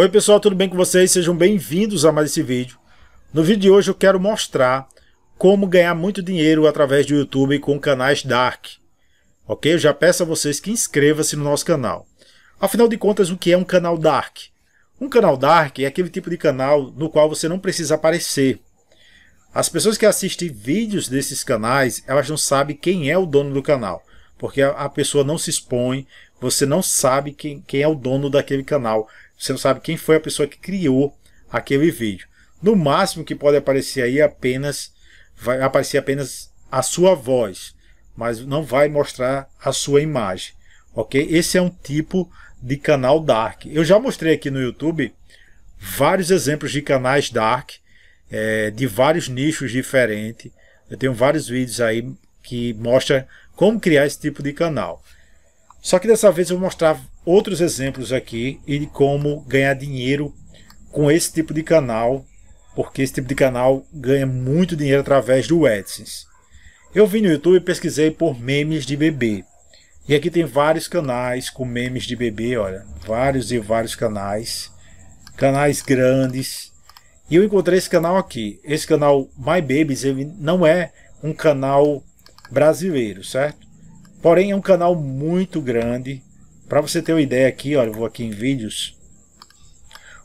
Oi pessoal, tudo bem com vocês? Sejam bem-vindos a mais esse vídeo. No vídeo de hoje eu quero mostrar como ganhar muito dinheiro através do YouTube com canais Dark. Ok? Eu já peço a vocês que inscreva se no nosso canal. Afinal de contas, o que é um canal Dark? Um canal Dark é aquele tipo de canal no qual você não precisa aparecer. As pessoas que assistem vídeos desses canais, elas não sabem quem é o dono do canal. Porque a pessoa não se expõe, você não sabe quem, quem é o dono daquele canal você não sabe quem foi a pessoa que criou aquele vídeo. No máximo que pode aparecer aí apenas vai aparecer apenas a sua voz, mas não vai mostrar a sua imagem, ok? Esse é um tipo de canal dark. Eu já mostrei aqui no YouTube vários exemplos de canais dark é, de vários nichos diferentes. Eu tenho vários vídeos aí que mostra como criar esse tipo de canal. Só que dessa vez eu vou mostrar outros exemplos aqui e de como ganhar dinheiro com esse tipo de canal, porque esse tipo de canal ganha muito dinheiro através do AdSense. Eu vim no YouTube e pesquisei por memes de bebê. E aqui tem vários canais com memes de bebê, olha, vários e vários canais, canais grandes. E eu encontrei esse canal aqui. Esse canal My Babies ele não é um canal brasileiro, certo? Porém é um canal muito grande para você ter uma ideia aqui, olha, eu vou aqui em vídeos.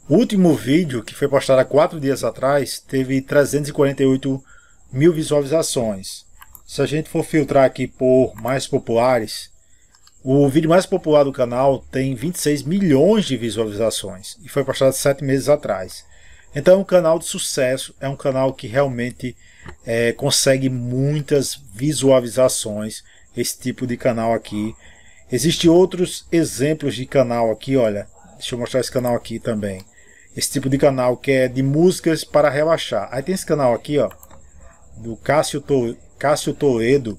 O último vídeo, que foi postado há 4 dias atrás, teve 348 mil visualizações. Se a gente for filtrar aqui por mais populares, o vídeo mais popular do canal tem 26 milhões de visualizações e foi postado 7 meses atrás. Então é um canal de sucesso, é um canal que realmente é, consegue muitas visualizações, esse tipo de canal aqui Existem outros exemplos de canal aqui, olha. Deixa eu mostrar esse canal aqui também. Esse tipo de canal que é de músicas para relaxar. Aí tem esse canal aqui, ó. Do Cássio, to Cássio Toledo.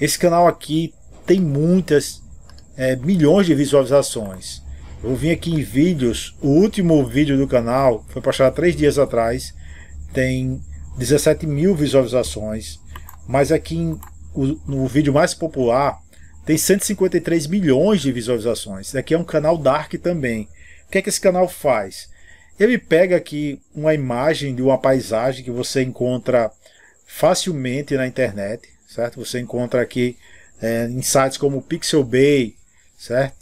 Esse canal aqui tem muitas, é, milhões de visualizações. Eu vim aqui em vídeos. O último vídeo do canal foi postado três dias atrás. Tem 17 mil visualizações. Mas aqui em, o, no vídeo mais popular tem 153 milhões de visualizações. Esse daqui é um canal dark também. O que é que esse canal faz? Ele pega aqui uma imagem de uma paisagem que você encontra facilmente na internet, certo? Você encontra aqui é, em sites como Bay, certo?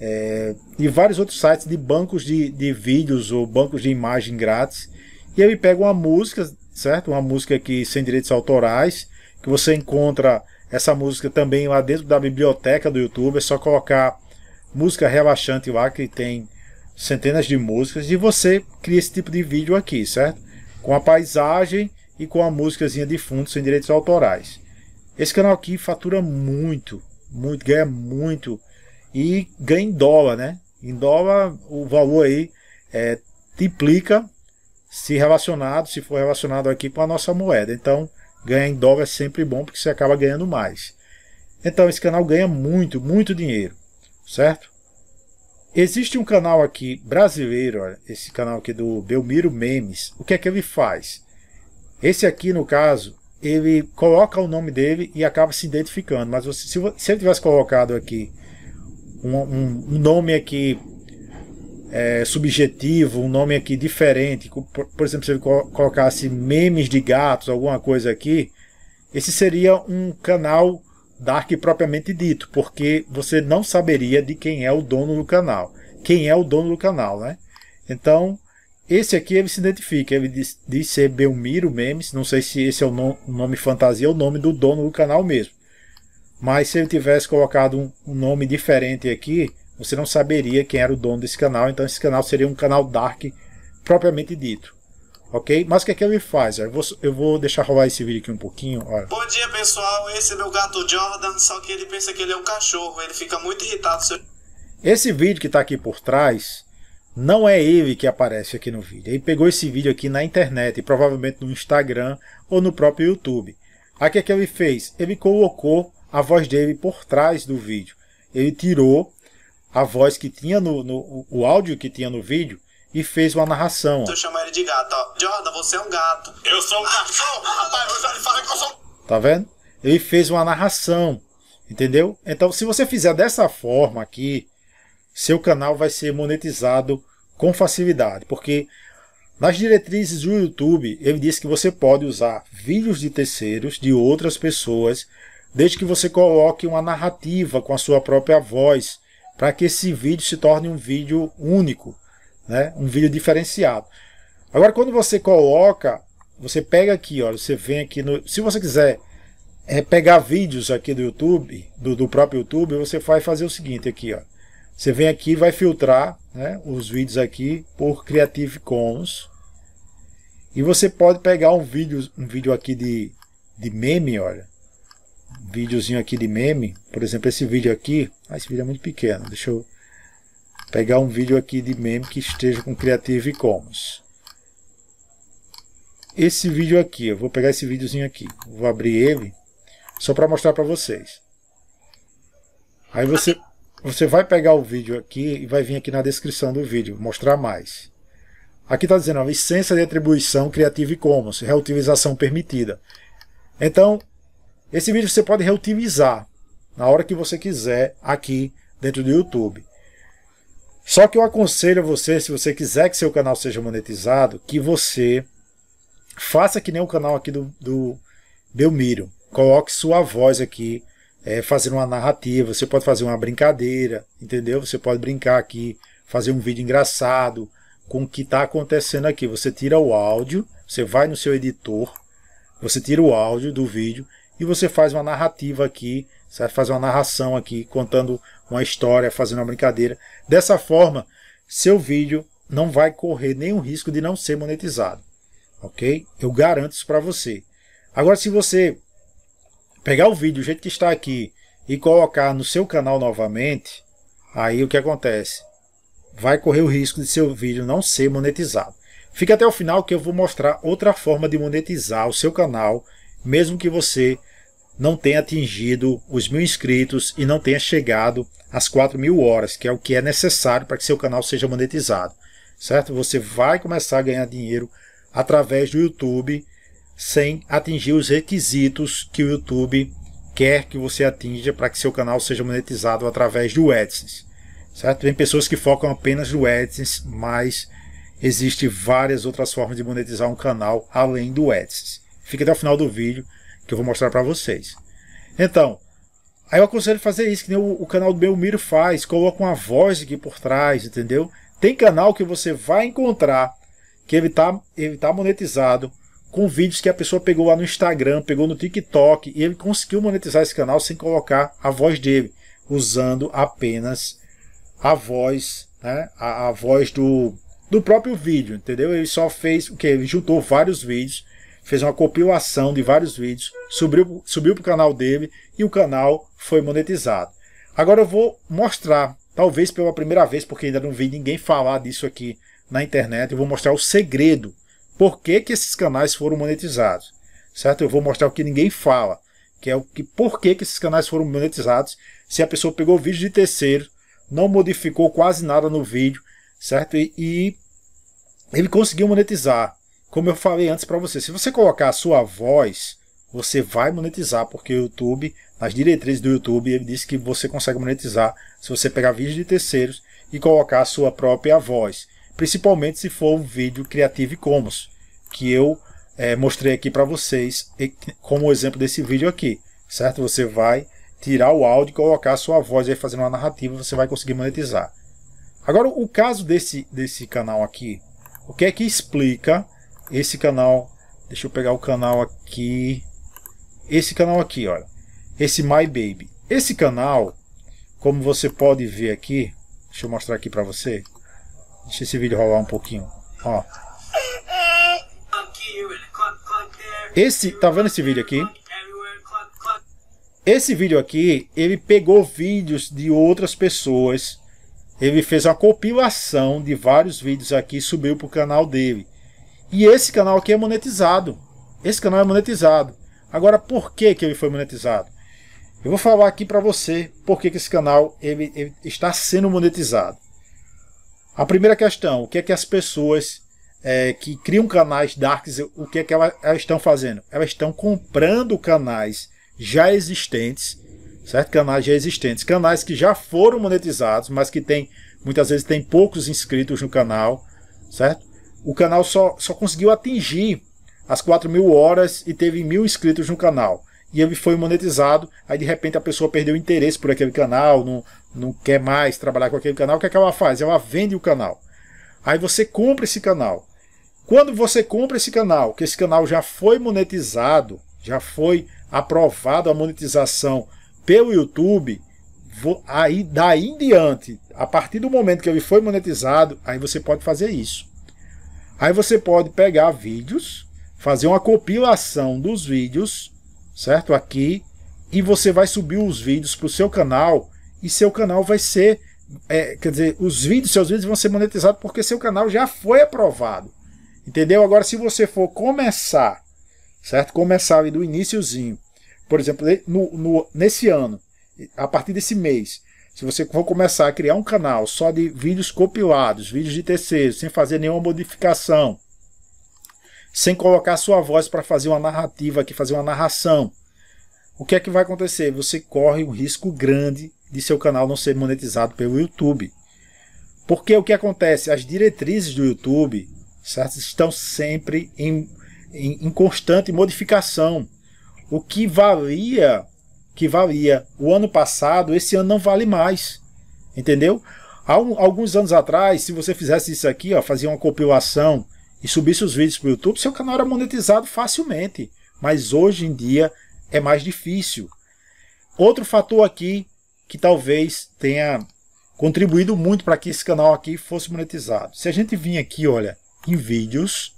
É, e vários outros sites de bancos de, de vídeos ou bancos de imagem grátis. E ele pega uma música, certo? Uma música que sem direitos autorais, que você encontra essa música também lá dentro da biblioteca do YouTube. É só colocar música relaxante lá, que tem centenas de músicas. E você cria esse tipo de vídeo aqui, certo? Com a paisagem e com a músicazinha de fundo, sem direitos autorais. Esse canal aqui fatura muito, muito, ganha muito. E ganha em dólar, né? Em dólar, o valor aí é, triplica se relacionado, se for relacionado aqui com a nossa moeda. Então, ganhar em dólar é sempre bom porque você acaba ganhando mais. Então esse canal ganha muito, muito dinheiro, certo? Existe um canal aqui brasileiro, esse canal aqui do Belmiro Memes. O que é que ele faz? Esse aqui, no caso, ele coloca o nome dele e acaba se identificando. Mas você, se, se ele tivesse colocado aqui um, um, um nome aqui é, subjetivo, um nome aqui diferente, por, por exemplo, se eu colocasse memes de gatos, alguma coisa aqui, esse seria um canal Dark propriamente dito, porque você não saberia de quem é o dono do canal. Quem é o dono do canal, né? Então, esse aqui ele se identifica, ele diz, diz ser Belmiro Memes, não sei se esse é o nome, nome fantasia ou é o nome do dono do canal mesmo. Mas se ele tivesse colocado um, um nome diferente aqui, você não saberia quem era o dono desse canal, então esse canal seria um canal dark propriamente dito. Ok? Mas o que, é que ele faz? Eu vou, eu vou deixar rolar esse vídeo aqui um pouquinho. Olha. Bom dia pessoal, esse é meu gato Jordan, só que ele pensa que ele é um cachorro, ele fica muito irritado. Se... Esse vídeo que está aqui por trás, não é ele que aparece aqui no vídeo. Ele pegou esse vídeo aqui na internet, provavelmente no Instagram ou no próprio YouTube. Aqui é que ele fez? Ele colocou a voz dele por trás do vídeo. Ele tirou a voz que tinha no, no o áudio que tinha no vídeo e fez uma narração. Tu chama ele de gato, ó. Jordan, você é um gato. Eu sou um gato. Ah, rapaz, eu já lhe falei que eu sou Tá vendo? Ele fez uma narração, entendeu? Então, se você fizer dessa forma aqui, seu canal vai ser monetizado com facilidade, porque nas diretrizes do YouTube, ele diz que você pode usar vídeos de terceiros, de outras pessoas, desde que você coloque uma narrativa com a sua própria voz, para que esse vídeo se torne um vídeo único, né? um vídeo diferenciado. Agora, quando você coloca, você pega aqui, olha, você vem aqui no. Se você quiser é, pegar vídeos aqui do YouTube, do, do próprio YouTube, você vai fazer o seguinte aqui, ó. Você vem aqui e vai filtrar né, os vídeos aqui por Creative Commons. E você pode pegar um vídeo, um vídeo aqui de, de meme, olha videozinho aqui de meme, por exemplo, esse vídeo aqui, ah, esse vídeo é muito pequeno, deixa eu pegar um vídeo aqui de meme que esteja com Creative Commons. Esse vídeo aqui, eu vou pegar esse videozinho aqui, vou abrir ele, só para mostrar para vocês. Aí você, você vai pegar o vídeo aqui e vai vir aqui na descrição do vídeo, mostrar mais. Aqui está dizendo, ó, licença de atribuição Creative Commons, reutilização permitida. Então, esse vídeo você pode reutilizar na hora que você quiser aqui dentro do YouTube. Só que eu aconselho a você, se você quiser que seu canal seja monetizado, que você faça que nem o canal aqui do, do Belmiro. Coloque sua voz aqui, é, fazendo uma narrativa. Você pode fazer uma brincadeira, entendeu? Você pode brincar aqui, fazer um vídeo engraçado com o que está acontecendo aqui. Você tira o áudio, você vai no seu editor, você tira o áudio do vídeo e você faz uma narrativa aqui, você vai fazer uma narração aqui, contando uma história, fazendo uma brincadeira. Dessa forma, seu vídeo não vai correr nenhum risco de não ser monetizado, ok? Eu garanto isso para você. Agora, se você pegar o vídeo do jeito que está aqui e colocar no seu canal novamente, aí o que acontece? Vai correr o risco de seu vídeo não ser monetizado. Fica até o final que eu vou mostrar outra forma de monetizar o seu canal mesmo que você não tenha atingido os mil inscritos e não tenha chegado às 4 mil horas, que é o que é necessário para que seu canal seja monetizado, certo? Você vai começar a ganhar dinheiro através do YouTube sem atingir os requisitos que o YouTube quer que você atinja para que seu canal seja monetizado através do AdSense, certo? Tem pessoas que focam apenas no AdSense, mas existem várias outras formas de monetizar um canal além do AdSense. Fica até o final do vídeo que eu vou mostrar para vocês. Então, aí eu aconselho fazer isso, que nem o, o canal do Belmiro faz, coloca uma voz aqui por trás, entendeu? Tem canal que você vai encontrar que ele tá, ele tá monetizado com vídeos que a pessoa pegou lá no Instagram, pegou no TikTok e ele conseguiu monetizar esse canal sem colocar a voz dele, usando apenas a voz, né? A, a voz do, do próprio vídeo, entendeu? Ele só fez o que? Ele juntou vários vídeos fez uma compilação de vários vídeos, subiu, subiu para o canal dele e o canal foi monetizado. Agora eu vou mostrar, talvez pela primeira vez, porque ainda não vi ninguém falar disso aqui na internet, eu vou mostrar o segredo. Por que, que esses canais foram monetizados? Certo? Eu vou mostrar o que ninguém fala, que é o que por que, que esses canais foram monetizados, se a pessoa pegou vídeo de terceiro, não modificou quase nada no vídeo, certo? E, e ele conseguiu monetizar como eu falei antes para você, se você colocar a sua voz, você vai monetizar, porque o YouTube, nas diretrizes do YouTube, ele diz que você consegue monetizar se você pegar vídeos de terceiros e colocar a sua própria voz. Principalmente se for um vídeo Creative Commons, que eu é, mostrei aqui para vocês como exemplo desse vídeo aqui, certo? Você vai tirar o áudio e colocar a sua voz aí fazendo uma narrativa, você vai conseguir monetizar. Agora, o caso desse, desse canal aqui, o que é que explica esse canal, deixa eu pegar o canal aqui, esse canal aqui, olha, esse My Baby. Esse canal, como você pode ver aqui, deixa eu mostrar aqui para você, deixa esse vídeo rolar um pouquinho, ó. Esse, tá vendo esse vídeo aqui? Esse vídeo aqui, ele pegou vídeos de outras pessoas, ele fez a compilação de vários vídeos aqui e subiu para o canal dele. E esse canal aqui é monetizado. Esse canal é monetizado. Agora, por que, que ele foi monetizado? Eu vou falar aqui para você por que, que esse canal ele, ele, está sendo monetizado. A primeira questão, o que é que as pessoas é, que criam canais darks, o que é que elas, elas estão fazendo? Elas estão comprando canais já existentes, certo? Canais já existentes, canais que já foram monetizados, mas que tem muitas vezes tem poucos inscritos no canal, certo? o canal só, só conseguiu atingir as 4 mil horas e teve mil inscritos no canal. E ele foi monetizado, aí de repente a pessoa perdeu o interesse por aquele canal, não, não quer mais trabalhar com aquele canal. O que, é que ela faz? Ela vende o canal. Aí você compra esse canal. Quando você compra esse canal, que esse canal já foi monetizado, já foi aprovado a monetização pelo YouTube, aí daí em diante, a partir do momento que ele foi monetizado, aí você pode fazer isso. Aí você pode pegar vídeos, fazer uma compilação dos vídeos, certo? Aqui, e você vai subir os vídeos para o seu canal, e seu canal vai ser, é, quer dizer, os vídeos, seus vídeos vão ser monetizados porque seu canal já foi aprovado. Entendeu? Agora, se você for começar, certo? Começar do iníciozinho, por exemplo, no, no, nesse ano, a partir desse mês, se você for começar a criar um canal só de vídeos compilados, vídeos de terceiros, sem fazer nenhuma modificação, sem colocar sua voz para fazer uma narrativa aqui, fazer uma narração, o que é que vai acontecer? Você corre um risco grande de seu canal não ser monetizado pelo YouTube. Porque o que acontece? As diretrizes do YouTube certo? estão sempre em, em, em constante modificação. O que valia que valia o ano passado, esse ano não vale mais. Entendeu? Há alguns anos atrás, se você fizesse isso aqui, ó, fazia uma compilação e subisse os vídeos para o YouTube, seu canal era monetizado facilmente. Mas hoje em dia é mais difícil. Outro fator aqui que talvez tenha contribuído muito para que esse canal aqui fosse monetizado. Se a gente vir aqui, olha, em vídeos,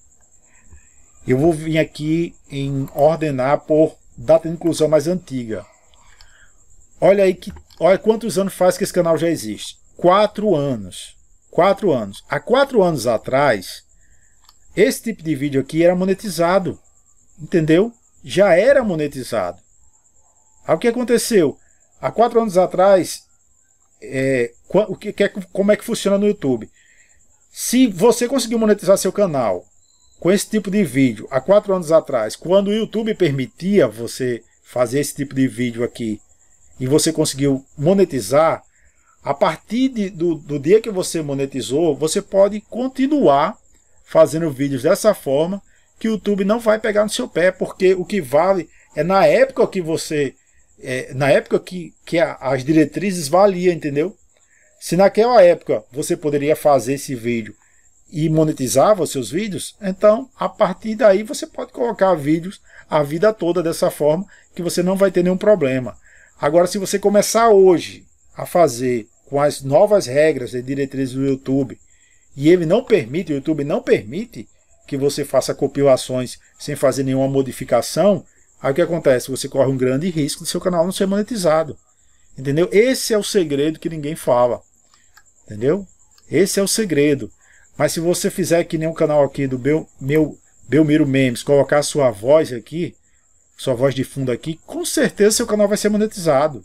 eu vou vir aqui em ordenar por data de inclusão mais antiga. Olha aí que, olha quantos anos faz que esse canal já existe. Quatro anos. Quatro anos. Há quatro anos atrás, esse tipo de vídeo aqui era monetizado. Entendeu? Já era monetizado. Aí o que aconteceu? Há quatro anos atrás, é, o que, é, como é que funciona no YouTube? Se você conseguiu monetizar seu canal com esse tipo de vídeo há quatro anos atrás, quando o YouTube permitia você fazer esse tipo de vídeo aqui e você conseguiu monetizar, a partir de, do, do dia que você monetizou, você pode continuar fazendo vídeos dessa forma que o YouTube não vai pegar no seu pé, porque o que vale é na época que você. É, na época que, que a, as diretrizes valiam, entendeu? Se naquela época você poderia fazer esse vídeo e monetizava os seus vídeos, então a partir daí você pode colocar vídeos a vida toda dessa forma que você não vai ter nenhum problema. Agora, se você começar hoje a fazer com as novas regras e diretrizes do YouTube, e ele não permite, o YouTube não permite que você faça compilações sem fazer nenhuma modificação, aí o que acontece? Você corre um grande risco de seu canal não ser monetizado. Entendeu? Esse é o segredo que ninguém fala. Entendeu? Esse é o segredo. Mas se você fizer que nem o um canal aqui do meu, meu Belmiro Memes, colocar sua voz aqui, sua voz de fundo aqui, com certeza seu canal vai ser monetizado.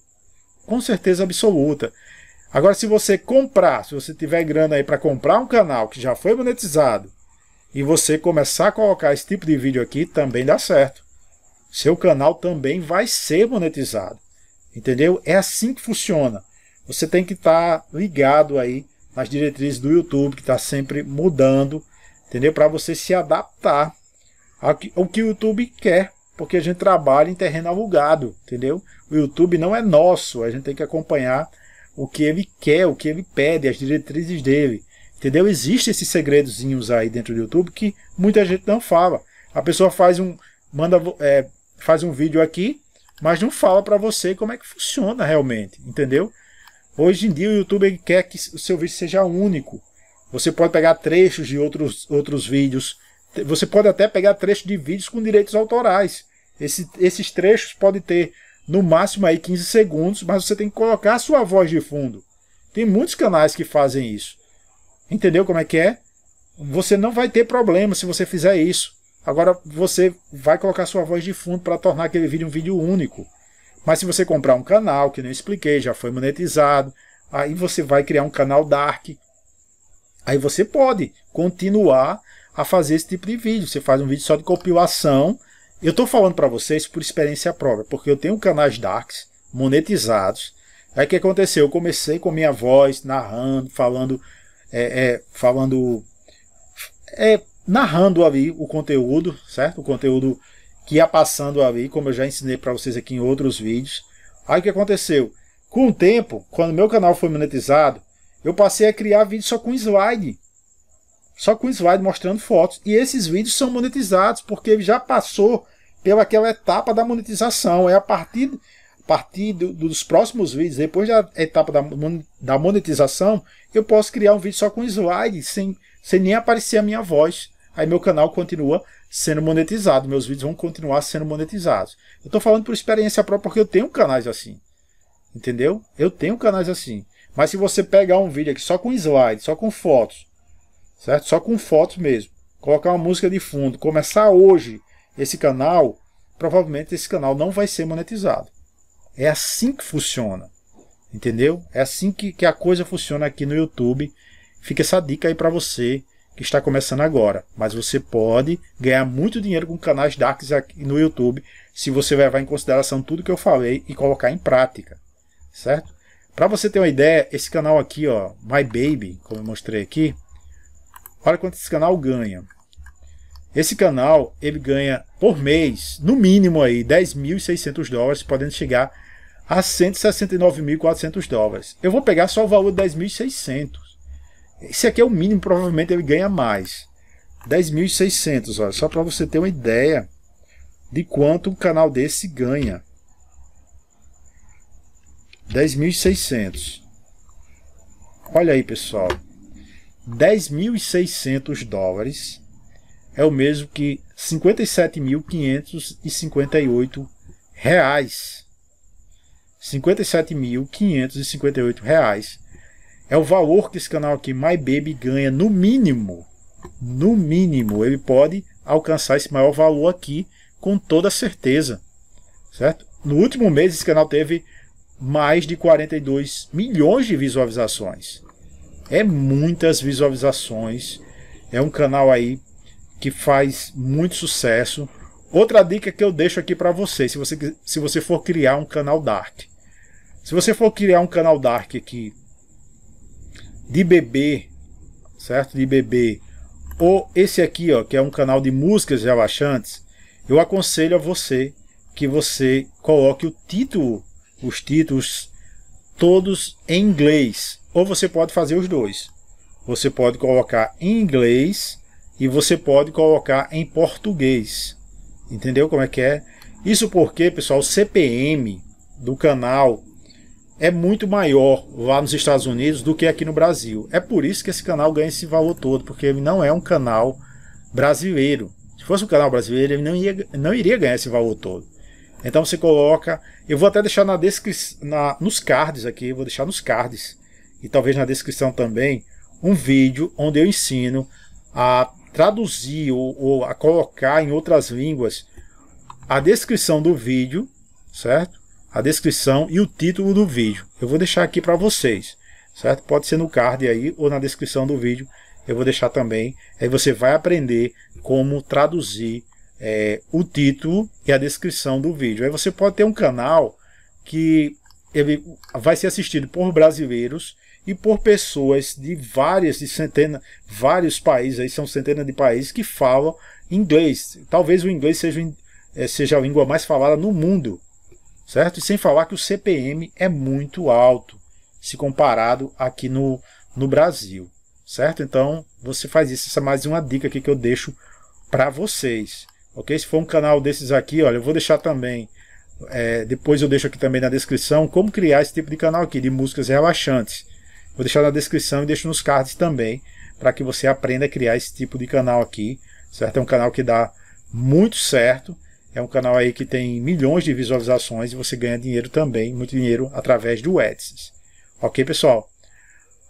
Com certeza absoluta. Agora, se você comprar, se você tiver grana aí para comprar um canal que já foi monetizado e você começar a colocar esse tipo de vídeo aqui, também dá certo. Seu canal também vai ser monetizado. Entendeu? É assim que funciona. Você tem que estar tá ligado aí nas diretrizes do YouTube, que está sempre mudando, entendeu? Para você se adaptar ao que o YouTube quer porque a gente trabalha em terreno alugado, entendeu? O YouTube não é nosso, a gente tem que acompanhar o que ele quer, o que ele pede, as diretrizes dele, entendeu? Existem esses segredozinhos aí dentro do YouTube que muita gente não fala. A pessoa faz um, manda, é, faz um vídeo aqui, mas não fala para você como é que funciona realmente, entendeu? Hoje em dia o YouTube quer que o seu vídeo seja único. Você pode pegar trechos de outros, outros vídeos, você pode até pegar trechos de vídeos com direitos autorais. Esse, esses trechos podem ter no máximo aí 15 segundos, mas você tem que colocar a sua voz de fundo. Tem muitos canais que fazem isso. Entendeu como é que é? Você não vai ter problema se você fizer isso. Agora você vai colocar sua voz de fundo para tornar aquele vídeo um vídeo único. Mas se você comprar um canal, que não expliquei, já foi monetizado, aí você vai criar um canal dark. Aí você pode continuar a fazer esse tipo de vídeo. Você faz um vídeo só de compilação. Eu estou falando para vocês por experiência própria, porque eu tenho canais darks monetizados. Aí o que aconteceu? Eu comecei com minha voz narrando, falando, é, é, falando, é, narrando ali o conteúdo, certo? O conteúdo que ia passando ali, como eu já ensinei para vocês aqui em outros vídeos. Aí o que aconteceu? Com o tempo, quando meu canal foi monetizado, eu passei a criar vídeo só com slide só com slide mostrando fotos. E esses vídeos são monetizados porque ele já passou pelaquela etapa da monetização. É a partir, a partir do, dos próximos vídeos, depois da etapa da, da monetização, eu posso criar um vídeo só com slide, sem, sem nem aparecer a minha voz. Aí meu canal continua sendo monetizado, meus vídeos vão continuar sendo monetizados. Eu estou falando por experiência própria porque eu tenho canais assim. Entendeu? Eu tenho canais assim. Mas se você pegar um vídeo aqui só com slide, só com fotos, certo? Só com fotos mesmo. Colocar uma música de fundo, começar hoje esse canal, provavelmente esse canal não vai ser monetizado. É assim que funciona, entendeu? É assim que, que a coisa funciona aqui no YouTube. Fica essa dica aí para você que está começando agora. Mas você pode ganhar muito dinheiro com canais darks aqui no YouTube se você levar em consideração tudo que eu falei e colocar em prática, certo? Para você ter uma ideia, esse canal aqui, ó, My Baby, como eu mostrei aqui, Olha quanto esse canal ganha. Esse canal, ele ganha por mês, no mínimo aí, 10.600 dólares, podendo chegar a 169.400 dólares. Eu vou pegar só o valor de 10.600. Esse aqui é o mínimo, provavelmente ele ganha mais. 10.600, olha, só para você ter uma ideia de quanto um canal desse ganha. 10.600. Olha aí, pessoal. 10.600 dólares é o mesmo que 57.558 reais. 57.558 reais é o valor que esse canal aqui, My Baby, ganha no mínimo. No mínimo, ele pode alcançar esse maior valor aqui com toda certeza, certo? No último mês, esse canal teve mais de 42 milhões de visualizações. É muitas visualizações. É um canal aí que faz muito sucesso. Outra dica que eu deixo aqui para você, se você, se você for criar um canal Dark. Se você for criar um canal Dark aqui de bebê, certo? De bebê, ou esse aqui, ó, que é um canal de músicas relaxantes, eu aconselho a você que você coloque o título, os títulos todos em inglês ou você pode fazer os dois. Você pode colocar em inglês e você pode colocar em português. Entendeu como é que é? Isso porque, pessoal, o CPM do canal é muito maior lá nos Estados Unidos do que aqui no Brasil. É por isso que esse canal ganha esse valor todo, porque ele não é um canal brasileiro. Se fosse um canal brasileiro, ele não, ia, não iria ganhar esse valor todo. Então você coloca, eu vou até deixar na descrição, nos cards aqui, vou deixar nos cards e talvez na descrição também, um vídeo onde eu ensino a traduzir ou, ou a colocar em outras línguas a descrição do vídeo, certo? A descrição e o título do vídeo. Eu vou deixar aqui para vocês, certo? Pode ser no card aí ou na descrição do vídeo. Eu vou deixar também. Aí você vai aprender como traduzir é, o título e a descrição do vídeo. Aí você pode ter um canal que ele vai ser assistido por brasileiros e por pessoas de várias, de centenas, vários países, aí são centenas de países que falam inglês. Talvez o inglês seja, eh, seja a língua mais falada no mundo, certo? E sem falar que o CPM é muito alto, se comparado aqui no, no Brasil, certo? Então, você faz isso, essa é mais uma dica aqui que eu deixo para vocês, ok? Se for um canal desses aqui, olha, eu vou deixar também é, depois eu deixo aqui também na descrição como criar esse tipo de canal aqui, de músicas relaxantes. Vou deixar na descrição e deixo nos cards também, para que você aprenda a criar esse tipo de canal aqui, certo? É um canal que dá muito certo, é um canal aí que tem milhões de visualizações e você ganha dinheiro também, muito dinheiro através do Etsy. Ok, pessoal?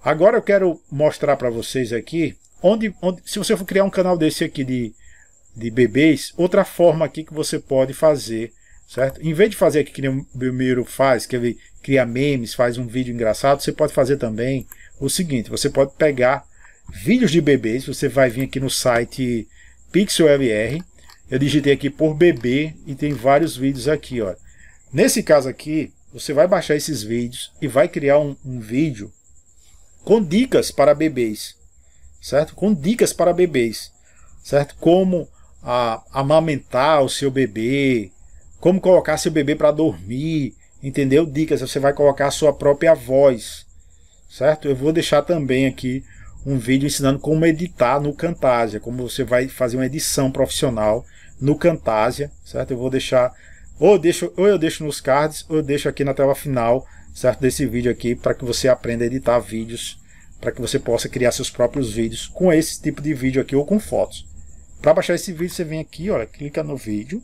Agora eu quero mostrar para vocês aqui, onde, onde, se você for criar um canal desse aqui de, de bebês, outra forma aqui que você pode fazer certo? Em vez de fazer que o Belmiro faz, que ele cria memes, faz um vídeo engraçado, você pode fazer também o seguinte, você pode pegar vídeos de bebês, você vai vir aqui no site PixelLR, eu digitei aqui por bebê e tem vários vídeos aqui, ó. Nesse caso aqui, você vai baixar esses vídeos e vai criar um, um vídeo com dicas para bebês, certo? Com dicas para bebês, certo? Como a, amamentar o seu bebê, como colocar seu bebê para dormir, entendeu? Dicas, você vai colocar a sua própria voz, certo? Eu vou deixar também aqui um vídeo ensinando como editar no Camtasia, como você vai fazer uma edição profissional no Camtasia, certo? Eu vou deixar ou eu deixo, ou eu deixo nos cards ou eu deixo aqui na tela final, certo? Desse vídeo aqui para que você aprenda a editar vídeos, para que você possa criar seus próprios vídeos com esse tipo de vídeo aqui ou com fotos. Para baixar esse vídeo, você vem aqui, olha, clica no vídeo,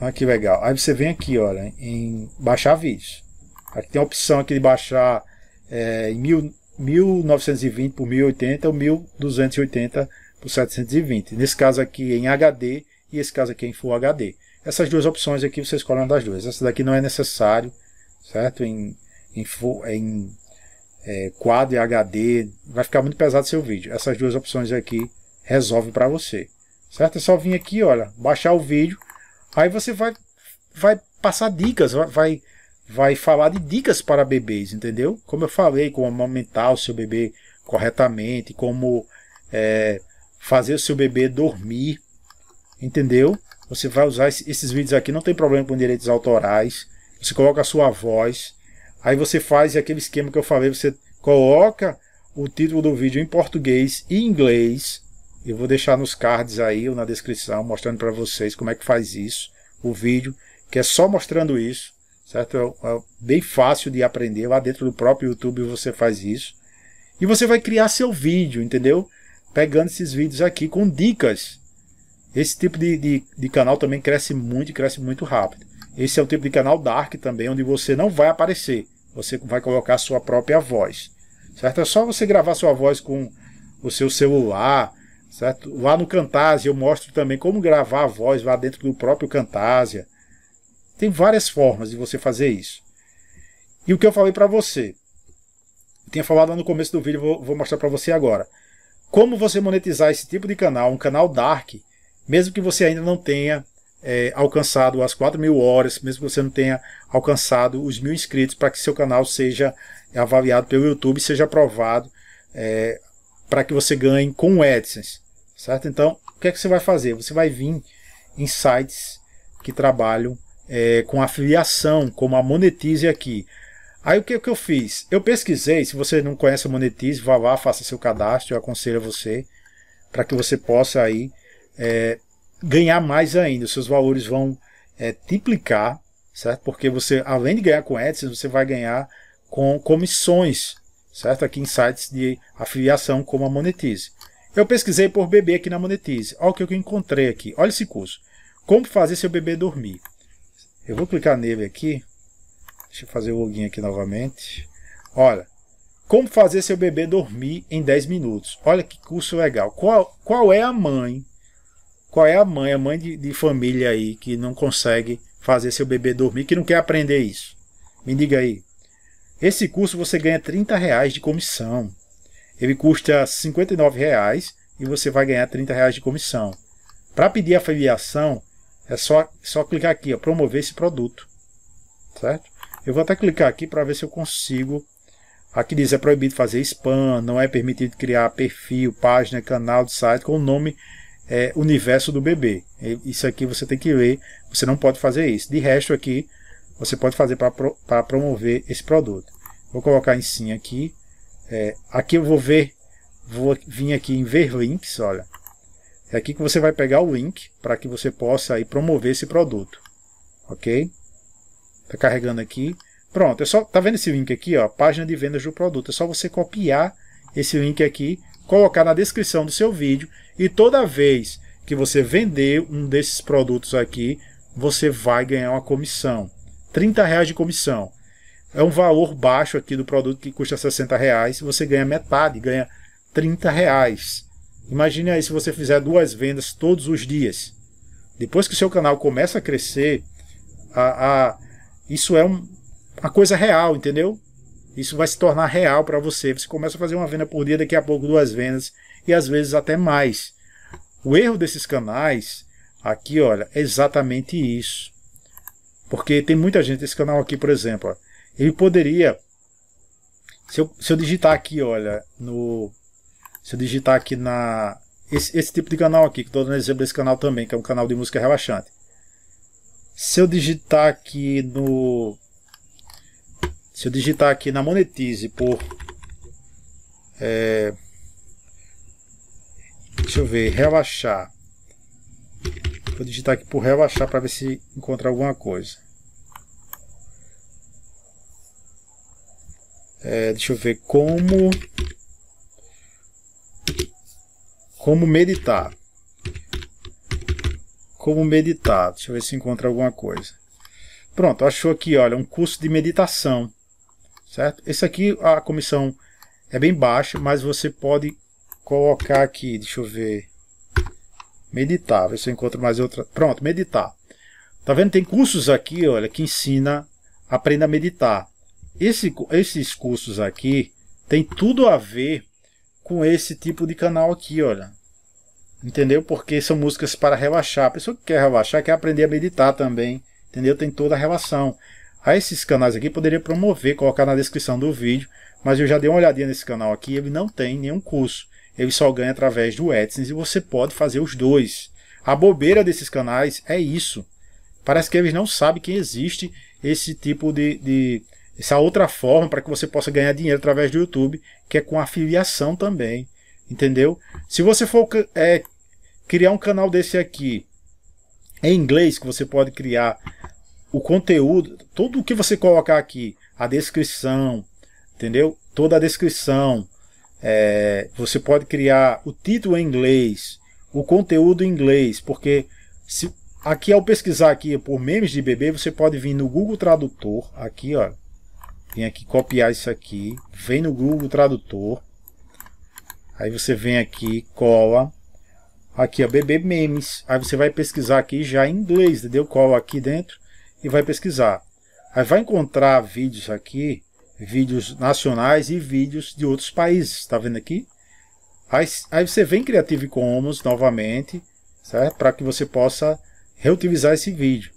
Olha ah, que legal. Aí você vem aqui, olha, em baixar vídeos. Aqui tem a opção aqui de baixar é, em mil, 1920 por 1080 ou 1280 por 720. Nesse caso aqui em HD e esse caso aqui em Full HD. Essas duas opções aqui você escolhe uma das duas. Essa daqui não é necessário, certo? Em, em, full, em é, quadro e HD vai ficar muito pesado seu vídeo. Essas duas opções aqui resolvem para você, certo? É só vir aqui, olha, baixar o vídeo Aí você vai, vai passar dicas, vai, vai falar de dicas para bebês, entendeu? Como eu falei, como amamentar o seu bebê corretamente, como é, fazer o seu bebê dormir, entendeu? Você vai usar esses vídeos aqui, não tem problema com direitos autorais. Você coloca a sua voz, aí você faz aquele esquema que eu falei, você coloca o título do vídeo em português e inglês, eu vou deixar nos cards aí ou na descrição mostrando para vocês como é que faz isso, o vídeo, que é só mostrando isso, certo? É, é bem fácil de aprender, lá dentro do próprio YouTube você faz isso. E você vai criar seu vídeo, entendeu? Pegando esses vídeos aqui com dicas. Esse tipo de, de, de canal também cresce muito e cresce muito rápido. Esse é o tipo de canal dark também, onde você não vai aparecer. Você vai colocar sua própria voz. Certo? É só você gravar sua voz com o seu celular, Certo? Lá no Camtasia eu mostro também como gravar a voz lá dentro do próprio Camtasia. Tem várias formas de você fazer isso. E o que eu falei para você, eu tinha falado no começo do vídeo, vou, vou mostrar para você agora. Como você monetizar esse tipo de canal, um canal dark, mesmo que você ainda não tenha é, alcançado as 4 mil horas, mesmo que você não tenha alcançado os mil inscritos, para que seu canal seja avaliado pelo YouTube, seja aprovado é, para que você ganhe com o AdSense, certo? Então, o que é que você vai fazer? Você vai vir em sites que trabalham é, com afiliação, como a Monetize aqui. Aí o que, que eu fiz? Eu pesquisei, se você não conhece a Monetize, vá lá, faça seu cadastro, eu aconselho a você, para que você possa aí é, ganhar mais ainda, os seus valores vão é, triplicar, certo? Porque você, além de ganhar com AdSense, você vai ganhar com comissões, certo? Aqui em sites de afiliação como a Monetize. Eu pesquisei por bebê aqui na Monetize. Olha o que eu encontrei aqui. Olha esse curso. Como fazer seu bebê dormir. Eu vou clicar nele aqui. Deixa eu fazer o login aqui novamente. Olha. Como fazer seu bebê dormir em 10 minutos. Olha que curso legal. Qual, qual é a mãe? Qual é a mãe? A mãe de, de família aí que não consegue fazer seu bebê dormir, que não quer aprender isso. Me diga aí. Esse curso você ganha 30 reais de comissão. Ele custa 59 reais e você vai ganhar 30 reais de comissão. Para pedir a afiliação, é só, é só clicar aqui, ó, promover esse produto. Certo? Eu vou até clicar aqui para ver se eu consigo. Aqui diz, é proibido fazer spam, não é permitido criar perfil, página, canal de site com o nome é, universo do bebê. Isso aqui você tem que ler, você não pode fazer isso. De resto aqui, você pode fazer para pro, promover esse produto. Vou colocar em sim aqui. É, aqui eu vou ver, vou vir aqui em ver links, olha. É aqui que você vai pegar o link para que você possa aí promover esse produto. Ok? Tá carregando aqui. Pronto, é só, tá vendo esse link aqui, ó, página de vendas do produto. É só você copiar esse link aqui, colocar na descrição do seu vídeo e toda vez que você vender um desses produtos aqui, você vai ganhar uma comissão. 30 reais de comissão. É um valor baixo aqui do produto que custa 60 reais. Você ganha metade, ganha 30 reais. Imagine aí se você fizer duas vendas todos os dias. Depois que o seu canal começa a crescer, a, a isso é um, uma coisa real, entendeu? Isso vai se tornar real para você. Você começa a fazer uma venda por dia, daqui a pouco duas vendas e às vezes até mais. O erro desses canais aqui, olha, é exatamente isso. Porque tem muita gente, esse canal aqui, por exemplo, ó, ele poderia. Se eu, se eu digitar aqui, olha, no. Se eu digitar aqui na. Esse, esse tipo de canal aqui, que estou dando exemplo desse canal também, que é um canal de música relaxante. Se eu digitar aqui no. Se eu digitar aqui na Monetize por. É, deixa eu ver, relaxar. Vou digitar aqui por réu achar para ver se encontrar alguma coisa. É, deixa eu ver como como meditar. Como meditar. Deixa eu ver se encontra alguma coisa. Pronto, achou aqui, olha, um curso de meditação. Certo? Esse aqui a comissão é bem baixa, mas você pode colocar aqui, deixa eu ver. Meditar, ver se eu encontro mais outra. Pronto, meditar. Tá vendo? Tem cursos aqui, olha, que ensina, aprenda a meditar. Esse, esses cursos aqui tem tudo a ver com esse tipo de canal aqui, olha. Entendeu? Porque são músicas para relaxar. A pessoa que quer relaxar quer aprender a meditar também. Entendeu? Tem toda a relação. A esses canais aqui poderia promover, colocar na descrição do vídeo, mas eu já dei uma olhadinha nesse canal aqui, ele não tem nenhum curso ele só ganha através do AdSense e você pode fazer os dois. A bobeira desses canais é isso. Parece que eles não sabem que existe esse tipo de, de essa outra forma para que você possa ganhar dinheiro através do YouTube, que é com afiliação também, entendeu? Se você for é, criar um canal desse aqui em inglês, que você pode criar o conteúdo, tudo o que você colocar aqui, a descrição, entendeu? Toda a descrição, é, você pode criar o título em inglês, o conteúdo em inglês, porque se, aqui ao pesquisar aqui por memes de bebê, você pode vir no Google Tradutor, aqui ó, vem aqui copiar isso aqui, vem no Google Tradutor, aí você vem aqui, cola, aqui ó, bebê memes, aí você vai pesquisar aqui já em inglês, entendeu? Cola aqui dentro e vai pesquisar. Aí vai encontrar vídeos aqui vídeos nacionais e vídeos de outros países, está vendo aqui? Aí, aí, você vem Creative Commons novamente, certo? Para que você possa reutilizar esse vídeo,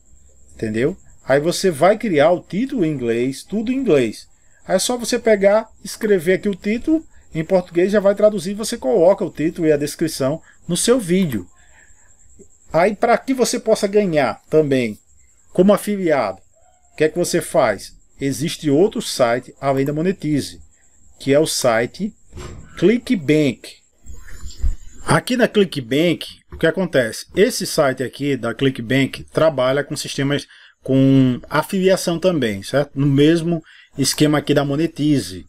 entendeu? Aí você vai criar o título em inglês, tudo em inglês. Aí é só você pegar, escrever aqui o título, em português já vai traduzir, você coloca o título e a descrição no seu vídeo. Aí para que você possa ganhar também como afiliado, o que é que você faz? existe outro site além da Monetize, que é o site ClickBank. Aqui na ClickBank, o que acontece? Esse site aqui da ClickBank trabalha com sistemas com afiliação também, certo? No mesmo esquema aqui da Monetize.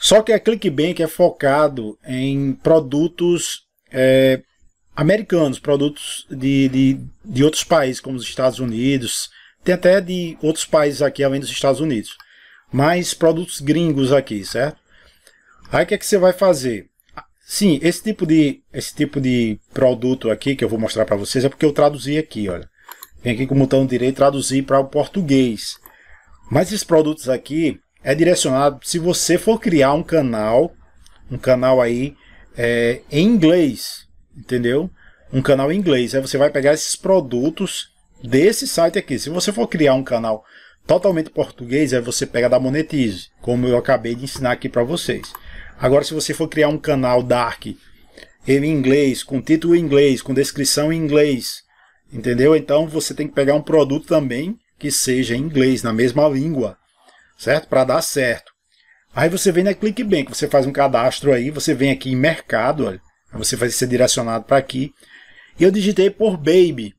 Só que a ClickBank é focado em produtos é, americanos, produtos de, de, de outros países, como os Estados Unidos, tem até de outros países aqui, além dos Estados Unidos. Mas produtos gringos aqui, certo? Aí o que, é que você vai fazer? Sim, esse tipo de, esse tipo de produto aqui que eu vou mostrar para vocês é porque eu traduzi aqui, olha. Vem aqui com o botão direito traduzir para o português. Mas esses produtos aqui é direcionado se você for criar um canal, um canal aí é, em inglês, entendeu? Um canal em inglês. Aí você vai pegar esses produtos desse site aqui. Se você for criar um canal totalmente português, aí você pega da Monetize, como eu acabei de ensinar aqui para vocês. Agora, se você for criar um canal Dark ele em inglês, com título em inglês, com descrição em inglês, entendeu? Então você tem que pegar um produto também que seja em inglês, na mesma língua, certo? Para dar certo. Aí você vem na Clickbank, você faz um cadastro aí, você vem aqui em mercado, olha, você vai ser direcionado para aqui. E eu digitei por Baby,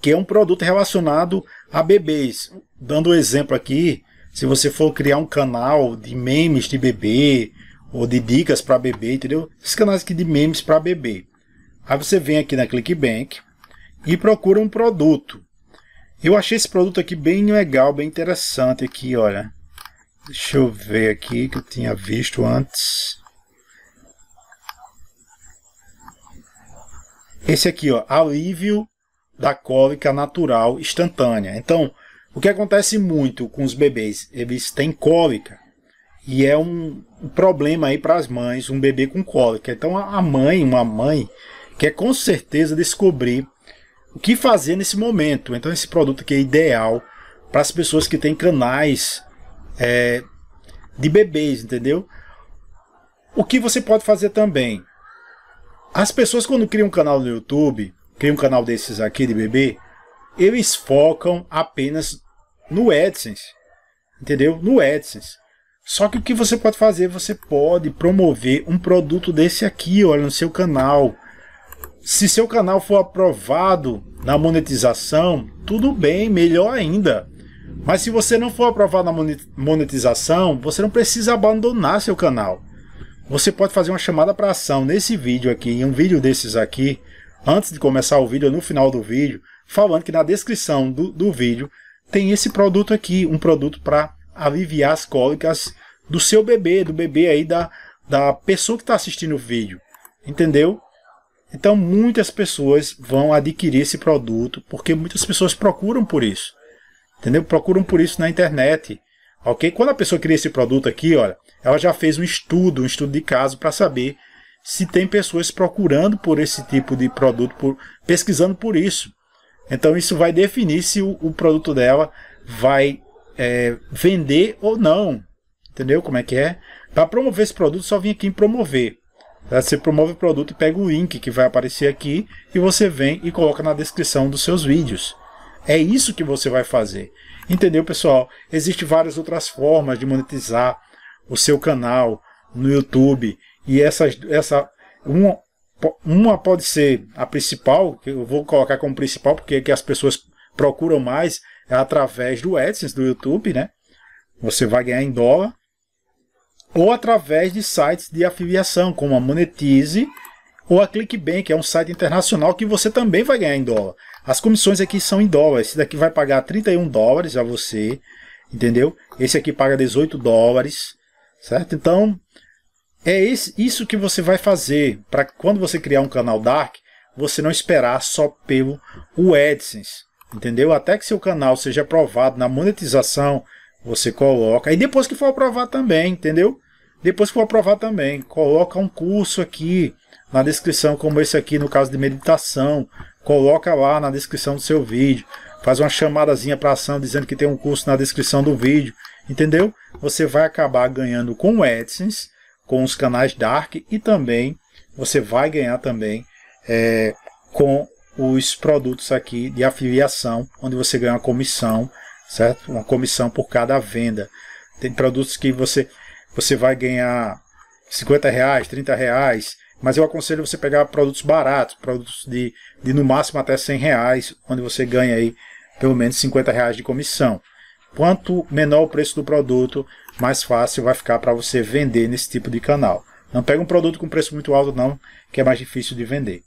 que é um produto relacionado a bebês. Dando um exemplo aqui, se você for criar um canal de memes de bebê ou de dicas para bebê, entendeu? Esses canais aqui de memes para bebê. Aí você vem aqui na ClickBank e procura um produto. Eu achei esse produto aqui bem legal, bem interessante aqui, olha. Deixa eu ver aqui que eu tinha visto antes. Esse aqui, ó, alívio da cólica natural instantânea. Então, o que acontece muito com os bebês? Eles têm cólica e é um, problema aí para as mães, um bebê com cólica. Então, a mãe, uma mãe, quer com certeza descobrir o que fazer nesse momento. Então, esse produto aqui é ideal para as pessoas que têm canais é, de bebês, entendeu? O que você pode fazer também? As pessoas quando criam um canal no YouTube, cria um canal desses aqui de bebê, eles focam apenas no AdSense, entendeu? No AdSense. Só que o que você pode fazer? Você pode promover um produto desse aqui, olha, no seu canal. Se seu canal for aprovado na monetização, tudo bem, melhor ainda. Mas se você não for aprovado na monetização, você não precisa abandonar seu canal. Você pode fazer uma chamada para ação nesse vídeo aqui, em um vídeo desses aqui, antes de começar o vídeo, no final do vídeo, falando que na descrição do, do vídeo tem esse produto aqui, um produto para aliviar as cólicas do seu bebê, do bebê aí da, da pessoa que está assistindo o vídeo, entendeu? Então muitas pessoas vão adquirir esse produto porque muitas pessoas procuram por isso, entendeu? Procuram por isso na internet, ok? Quando a pessoa cria esse produto aqui, olha, ela já fez um estudo, um estudo de caso para saber se tem pessoas procurando por esse tipo de produto, por, pesquisando por isso. Então isso vai definir se o, o produto dela vai é, vender ou não. Entendeu como é que é? Para promover esse produto, só vem aqui em promover. Tá? Você promove o produto e pega o link que vai aparecer aqui e você vem e coloca na descrição dos seus vídeos. É isso que você vai fazer. Entendeu, pessoal? Existem várias outras formas de monetizar o seu canal no YouTube e essas, essa, uma, uma pode ser a principal, que eu vou colocar como principal, porque é que as pessoas procuram mais, é através do AdSense, do YouTube, né? Você vai ganhar em dólar. Ou através de sites de afiliação, como a Monetize ou a Clickbank, é um site internacional que você também vai ganhar em dólar. As comissões aqui são em dólar. Esse daqui vai pagar 31 dólares a você, entendeu? Esse aqui paga 18 dólares, certo? Então, é isso que você vai fazer para quando você criar um canal Dark, você não esperar só pelo o AdSense, entendeu? Até que seu canal seja aprovado na monetização, você coloca. E depois que for aprovado também, entendeu? Depois que for aprovado também, coloca um curso aqui na descrição, como esse aqui no caso de meditação. Coloca lá na descrição do seu vídeo. Faz uma chamadazinha para ação dizendo que tem um curso na descrição do vídeo, entendeu? Você vai acabar ganhando com o AdSense com os canais Dark e também você vai ganhar também é, com os produtos aqui de afiliação, onde você ganha uma comissão, certo? Uma comissão por cada venda. Tem produtos que você, você vai ganhar 50 reais, 30 reais, mas eu aconselho você pegar produtos baratos, produtos de, de no máximo até 100 reais, onde você ganha aí pelo menos 50 reais de comissão. Quanto menor o preço do produto, mais fácil vai ficar para você vender nesse tipo de canal. Não pega um produto com preço muito alto não, que é mais difícil de vender.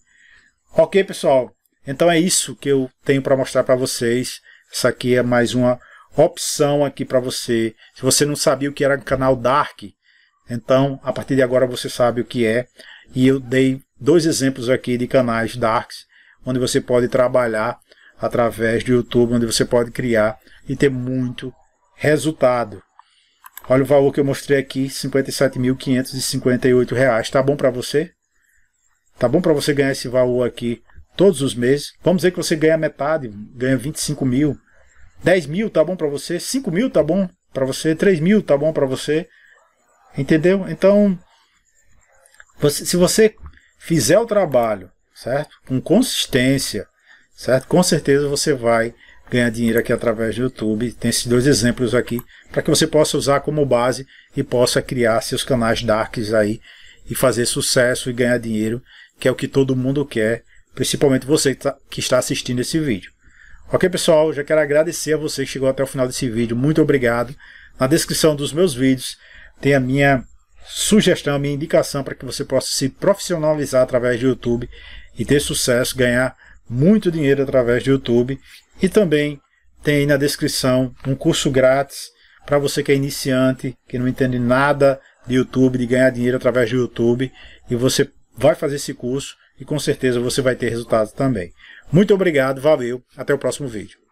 Ok, pessoal? Então é isso que eu tenho para mostrar para vocês. Essa aqui é mais uma opção aqui para você. Se você não sabia o que era canal Dark, então a partir de agora você sabe o que é. E eu dei dois exemplos aqui de canais Darks, onde você pode trabalhar através do YouTube, onde você pode criar e ter muito resultado. Olha o valor que eu mostrei aqui, R$ 57.558. Tá bom para você? Tá bom para você ganhar esse valor aqui todos os meses? Vamos dizer que você ganha metade, ganha 25 mil. 10 mil tá bom para você? 5 mil tá bom para você? 3 mil tá bom para você? Entendeu? Então, você, se você fizer o trabalho, certo? Com consistência, certo? Com certeza você vai ganhar dinheiro aqui através do YouTube. Tem esses dois exemplos aqui para que você possa usar como base e possa criar seus canais darks aí e fazer sucesso e ganhar dinheiro, que é o que todo mundo quer, principalmente você tá, que está assistindo esse vídeo. Ok, pessoal, já quero agradecer a você que chegou até o final desse vídeo. Muito obrigado. Na descrição dos meus vídeos tem a minha sugestão, a minha indicação para que você possa se profissionalizar através do YouTube e ter sucesso, ganhar muito dinheiro através do YouTube e também tem na descrição um curso grátis para você que é iniciante, que não entende nada de YouTube, de ganhar dinheiro através do YouTube, e você vai fazer esse curso e com certeza você vai ter resultado também. Muito obrigado, valeu, até o próximo vídeo.